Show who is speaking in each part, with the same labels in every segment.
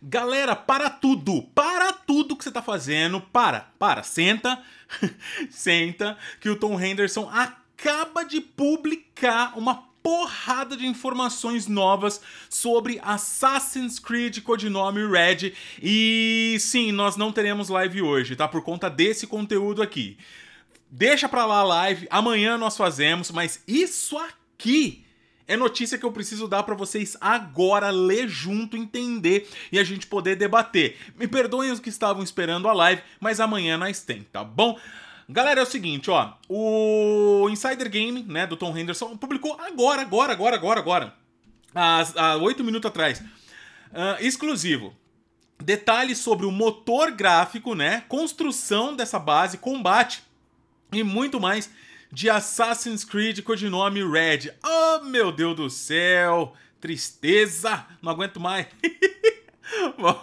Speaker 1: Galera, para tudo, para tudo que você tá fazendo, para, para, senta, senta, que o Tom Henderson acaba de publicar uma porrada de informações novas sobre Assassin's Creed Codinome Red. E sim, nós não teremos live hoje, tá? Por conta desse conteúdo aqui. Deixa pra lá a live, amanhã nós fazemos, mas isso aqui é notícia que eu preciso dar para vocês agora, ler junto, entender e a gente poder debater. Me perdoem os que estavam esperando a live, mas amanhã nós tem, tá bom? Galera, é o seguinte, ó, o Insider Game, né, do Tom Henderson, publicou agora, agora, agora, agora, agora, há oito minutos atrás, uh, exclusivo. Detalhes sobre o motor gráfico, né, construção dessa base, combate e muito mais de Assassin's Creed codinome Red. Oh, meu Deus do céu! Tristeza! Não aguento mais. Bom,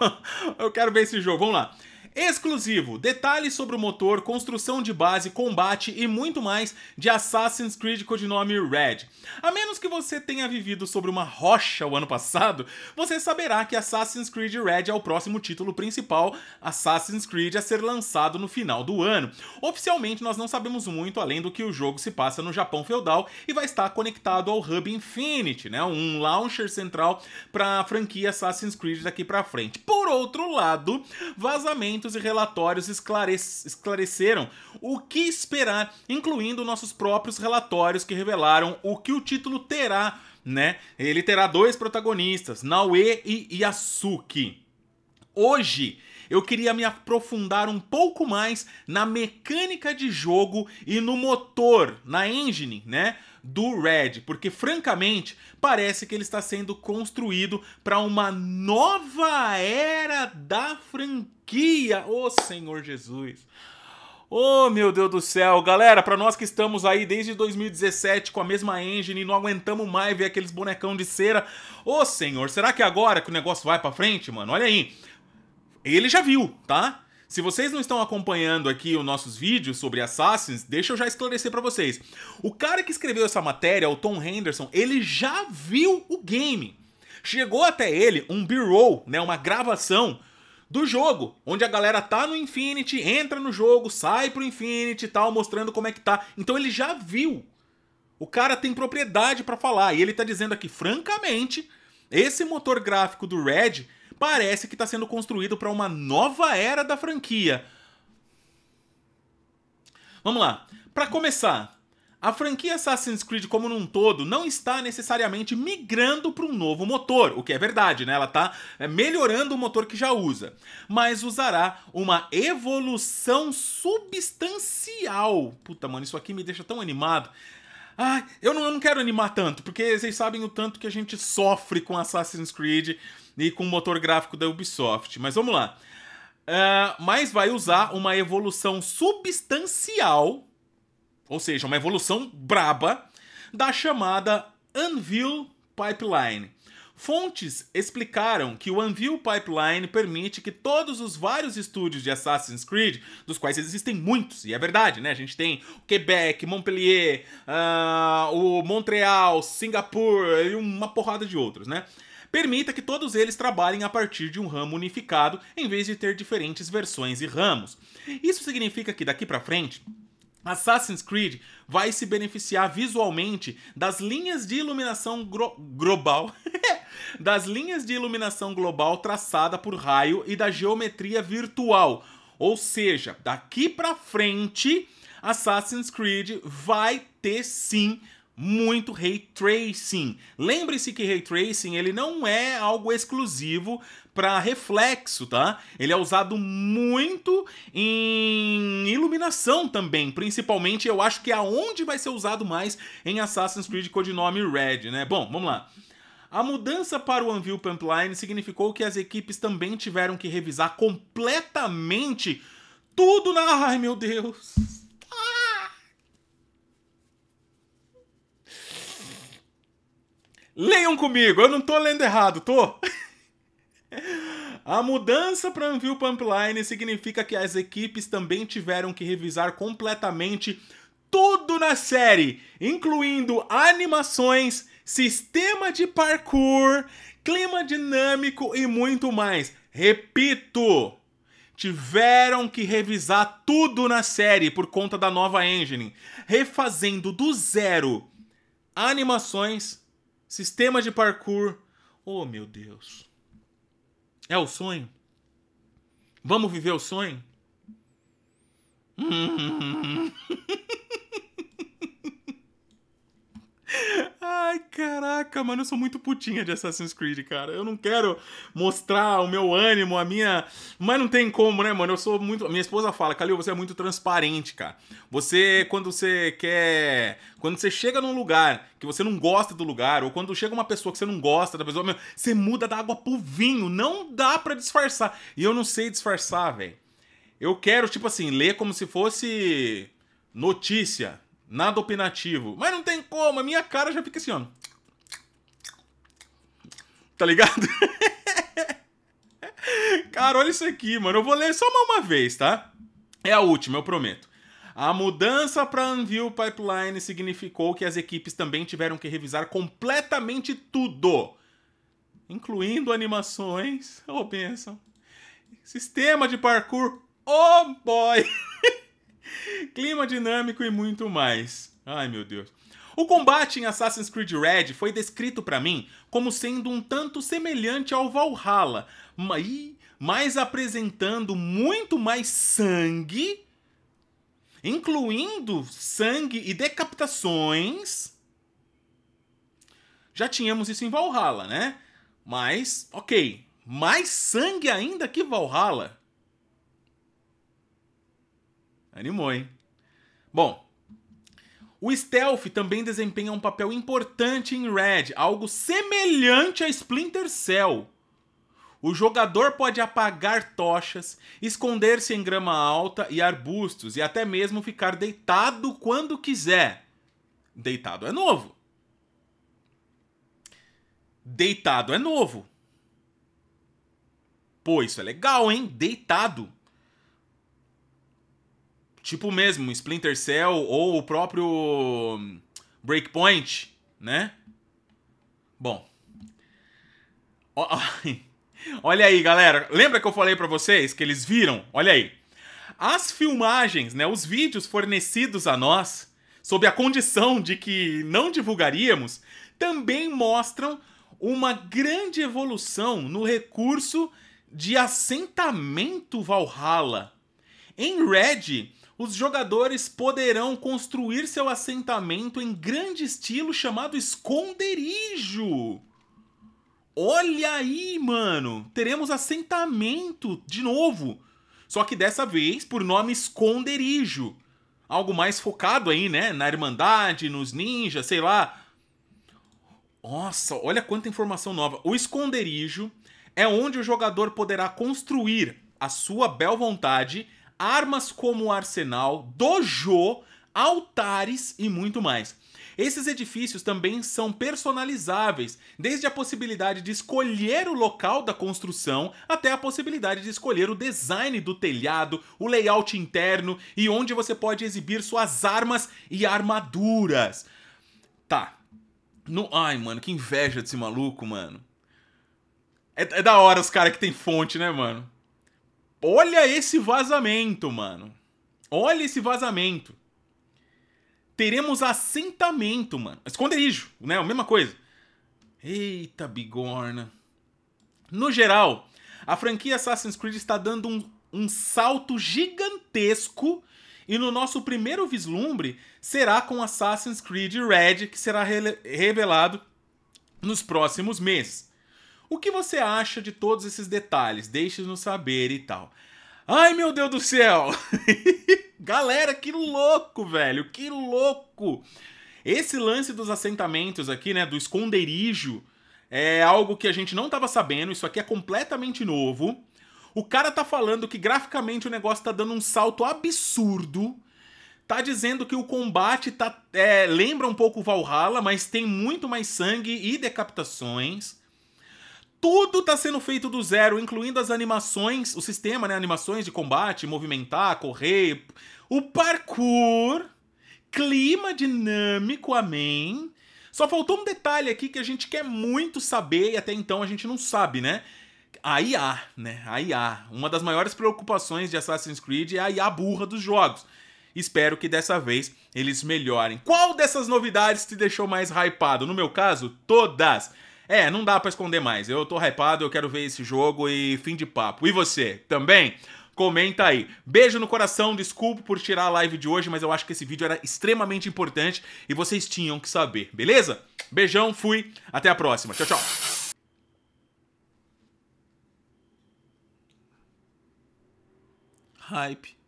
Speaker 1: eu quero ver esse jogo. Vamos lá. Exclusivo, detalhes sobre o motor, construção de base, combate e muito mais de Assassin's Creed codinome Red. A menos que você tenha vivido sobre uma rocha o ano passado, você saberá que Assassin's Creed Red é o próximo título principal Assassin's Creed a ser lançado no final do ano. Oficialmente nós não sabemos muito além do que o jogo se passa no Japão feudal e vai estar conectado ao Hub Infinity, né? Um launcher central para a franquia Assassin's Creed daqui para frente. Por outro lado, vazamento documentos e relatórios esclarec esclareceram o que esperar, incluindo nossos próprios relatórios que revelaram o que o título terá, né? Ele terá dois protagonistas, Naue e Yasuki. Hoje, eu queria me aprofundar um pouco mais na mecânica de jogo e no motor, na engine, né? Do Red, porque francamente parece que ele está sendo construído para uma nova era da franquia. Ô oh, Senhor Jesus! Oh, meu Deus do céu, galera, para nós que estamos aí desde 2017 com a mesma engine e não aguentamos mais ver aqueles bonecão de cera. Ô, oh, senhor, será que agora que o negócio vai para frente, mano? Olha aí. Ele já viu, tá? Se vocês não estão acompanhando aqui os nossos vídeos sobre Assassins, deixa eu já esclarecer para vocês. O cara que escreveu essa matéria, o Tom Henderson, ele já viu o game. Chegou até ele um B-roll, né, uma gravação do jogo, onde a galera tá no Infinity, entra no jogo, sai pro Infinity e tal, mostrando como é que tá. Então ele já viu. O cara tem propriedade para falar e ele tá dizendo aqui francamente, esse motor gráfico do Red parece que está sendo construído para uma nova era da franquia. Vamos lá. Para começar, a franquia Assassin's Creed como num todo não está necessariamente migrando para um novo motor, o que é verdade, né? Ela está é, melhorando o motor que já usa, mas usará uma evolução substancial. Puta, mano, isso aqui me deixa tão animado. Ah, eu não, eu não quero animar tanto, porque vocês sabem o tanto que a gente sofre com Assassin's Creed e com o motor gráfico da Ubisoft. Mas vamos lá. Uh, mas vai usar uma evolução substancial, ou seja, uma evolução braba, da chamada Unveil Pipeline Fontes explicaram que o Anvil Pipeline permite que todos os vários estúdios de Assassin's Creed, dos quais existem muitos, e é verdade, né? A gente tem o Quebec, Montpellier, uh, o Montreal, Singapura e uma porrada de outros, né? Permita que todos eles trabalhem a partir de um ramo unificado, em vez de ter diferentes versões e ramos. Isso significa que daqui para frente Assassin's Creed vai se beneficiar visualmente das linhas de iluminação global, das linhas de iluminação global traçada por raio e da geometria virtual. Ou seja, daqui para frente, Assassin's Creed vai ter sim muito ray tracing. Lembre-se que ray tracing ele não é algo exclusivo para reflexo, tá? Ele é usado muito em iluminação também, principalmente eu acho que é aonde vai ser usado mais em Assassin's Creed Codinome Red, né? Bom, vamos lá. A mudança para o Anvil Pipeline significou que as equipes também tiveram que revisar completamente tudo na. Ai, meu Deus! Leiam comigo, eu não tô lendo errado, tô? A mudança para Anvil Pipeline significa que as equipes também tiveram que revisar completamente tudo na série, incluindo animações, sistema de parkour, clima dinâmico e muito mais. Repito, tiveram que revisar tudo na série por conta da nova engine, refazendo do zero animações, Sistema de parkour. Oh, meu Deus. É o sonho? Vamos viver o sonho? Hum. caraca, mano, eu sou muito putinha de Assassin's Creed, cara. Eu não quero mostrar o meu ânimo, a minha. Mas não tem como, né, mano? Eu sou muito. Minha esposa fala, Calil, você é muito transparente, cara. Você, quando você quer. Quando você chega num lugar que você não gosta do lugar, ou quando chega uma pessoa que você não gosta da pessoa, meu, você muda da água pro vinho. Não dá para disfarçar. E eu não sei disfarçar, velho. Eu quero, tipo assim, ler como se fosse notícia, nada opinativo. Mas não tem como, a minha cara já fica assim, ó. Tá ligado? Cara, olha isso aqui, mano. Eu vou ler só uma vez, tá? É a última, eu prometo. A mudança para Anvil Pipeline significou que as equipes também tiveram que revisar completamente tudo, incluindo animações, oh benção, sistema de parkour, oh boy, clima dinâmico e muito mais. Ai meu Deus. O combate em Assassin's Creed Red foi descrito para mim como sendo um tanto semelhante ao Valhalla, mas apresentando muito mais sangue, incluindo sangue e decapitações. Já tínhamos isso em Valhalla, né? Mas, ok, mais sangue ainda que Valhalla. Animou, hein? Bom, o stealth também desempenha um papel importante em Red, algo semelhante a Splinter Cell. O jogador pode apagar tochas, esconder-se em grama alta e arbustos e até mesmo ficar deitado quando quiser. Deitado é novo. Deitado é novo. Pô, isso é legal, hein? Deitado. Tipo mesmo Splinter Cell ou o próprio Breakpoint, né? Bom. Olha aí, galera. Lembra que eu falei para vocês que eles viram? Olha aí. As filmagens, né, os vídeos fornecidos a nós, sob a condição de que não divulgaríamos, também mostram uma grande evolução no recurso de assentamento Valhalla em Red, os jogadores poderão construir seu assentamento em grande estilo chamado esconderijo. Olha aí, mano! Teremos assentamento de novo. Só que dessa vez por nome esconderijo. Algo mais focado aí, né? Na Irmandade, nos ninjas, sei lá. Nossa, olha quanta informação nova. O esconderijo é onde o jogador poderá construir a sua bel vontade armas como arsenal, dojo, altares e muito mais. Esses edifícios também são personalizáveis, desde a possibilidade de escolher o local da construção até a possibilidade de escolher o design do telhado, o layout interno e onde você pode exibir suas armas e armaduras. Tá. No... Ai, mano, que inveja desse maluco, mano. É, é da hora os caras que tem fonte, né, mano? Olha esse vazamento, mano. Olha esse vazamento. Teremos assentamento, mano. Esconderijo, né? A mesma coisa. Eita, bigorna. No geral, a franquia Assassin's Creed está dando um, um salto gigantesco e no nosso primeiro vislumbre será com Assassin's Creed Red, que será re revelado nos próximos meses. O que você acha de todos esses detalhes? Deixe-nos saber e tal. Ai, meu Deus do céu! Galera, que louco, velho! Que louco! Esse lance dos assentamentos aqui, né, do esconderijo, é algo que a gente não estava sabendo, isso aqui é completamente novo. O cara tá falando que graficamente o negócio tá dando um salto absurdo. Tá dizendo que o combate tá, é, lembra um pouco Valhalla, mas tem muito mais sangue e decapitações tudo tá sendo feito do zero, incluindo as animações, o sistema, né? Animações de combate, movimentar, correr, o parkour, clima dinâmico, amém. Só faltou um detalhe aqui que a gente quer muito saber e até então a gente não sabe, né? A IA, né? A IA. Uma das maiores preocupações de Assassin's Creed é a IA burra dos jogos. Espero que dessa vez eles melhorem. Qual dessas novidades te deixou mais hypado? No meu caso, todas. É, não dá para esconder mais. Eu tô hypado, eu quero ver esse jogo e fim de papo. E você, também? comenta aí. Beijo no coração, desculpa por tirar a live de hoje, mas eu acho que esse vídeo era extremamente importante e vocês tinham que saber, beleza? Beijão, fui, até a próxima. Tchau, tchau. Hype.